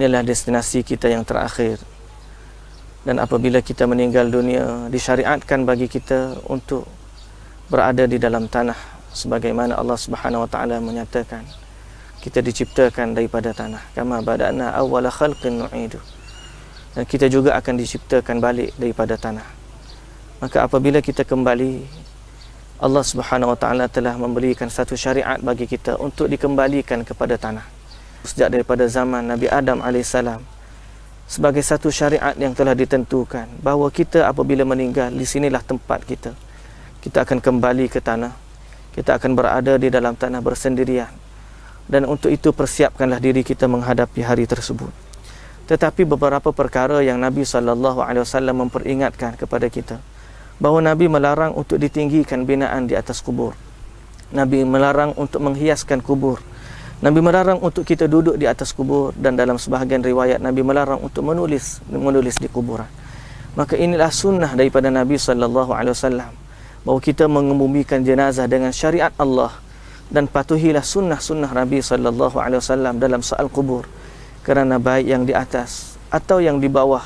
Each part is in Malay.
Inilah destinasi kita yang terakhir Dan apabila kita meninggal dunia Disyariatkan bagi kita untuk Berada di dalam tanah Sebagaimana Allah Subhanahu Wa Taala menyatakan Kita diciptakan daripada tanah Kama badana awala khalqin nu'idu Dan kita juga akan diciptakan balik daripada tanah Maka apabila kita kembali Allah Subhanahu Wa Taala telah memberikan satu syariat bagi kita Untuk dikembalikan kepada tanah sejak daripada zaman Nabi Adam AS sebagai satu syariat yang telah ditentukan bahawa kita apabila meninggal di sinilah tempat kita kita akan kembali ke tanah kita akan berada di dalam tanah bersendirian dan untuk itu persiapkanlah diri kita menghadapi hari tersebut tetapi beberapa perkara yang Nabi SAW memperingatkan kepada kita bahawa Nabi melarang untuk ditinggikan binaan di atas kubur Nabi melarang untuk menghiaskan kubur Nabi melarang untuk kita duduk di atas kubur dan dalam sebahagian riwayat Nabi melarang untuk menulis menulis di kuburan. Maka inilah sunnah daripada Nabi sallallahu alaihi wasallam bahawa kita mengembumikan jenazah dengan syariat Allah dan patuhilah sunnah-sunnah Nabi sallallahu alaihi wasallam dalam soal kubur kerana baik yang di atas atau yang di bawah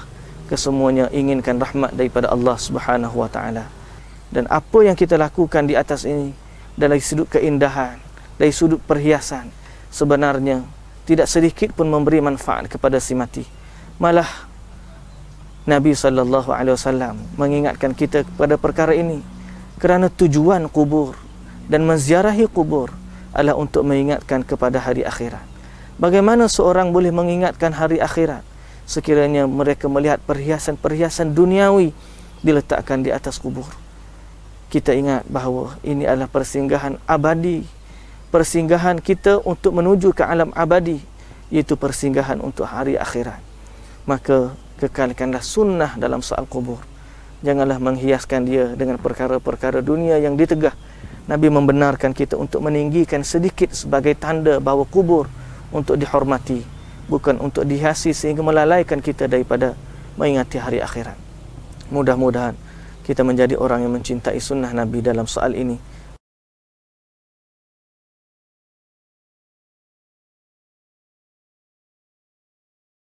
kesemuanya inginkan rahmat daripada Allah Subhanahu wa taala. Dan apa yang kita lakukan di atas ini dari sudut keindahan, dari sudut perhiasan, sebenarnya tidak sedikit pun memberi manfaat kepada si mati. Malah Nabi saw mengingatkan kita kepada perkara ini kerana tujuan kubur dan menziarahi kubur adalah untuk mengingatkan kepada hari akhirat. Bagaimana seorang boleh mengingatkan hari akhirat sekiranya mereka melihat perhiasan-perhiasan duniawi diletakkan di atas kubur? Kita ingat bahawa ini adalah persinggahan abadi persinggahan kita untuk menuju ke alam abadi iaitu persinggahan untuk hari akhirat maka kekalkanlah sunnah dalam soal kubur janganlah menghiaskan dia dengan perkara-perkara dunia yang ditegah Nabi membenarkan kita untuk meninggikan sedikit sebagai tanda bahawa kubur untuk dihormati bukan untuk dihiasi sehingga melalaikan kita daripada mengingati hari akhirat mudah-mudahan kita menjadi orang yang mencintai sunnah Nabi dalam soal ini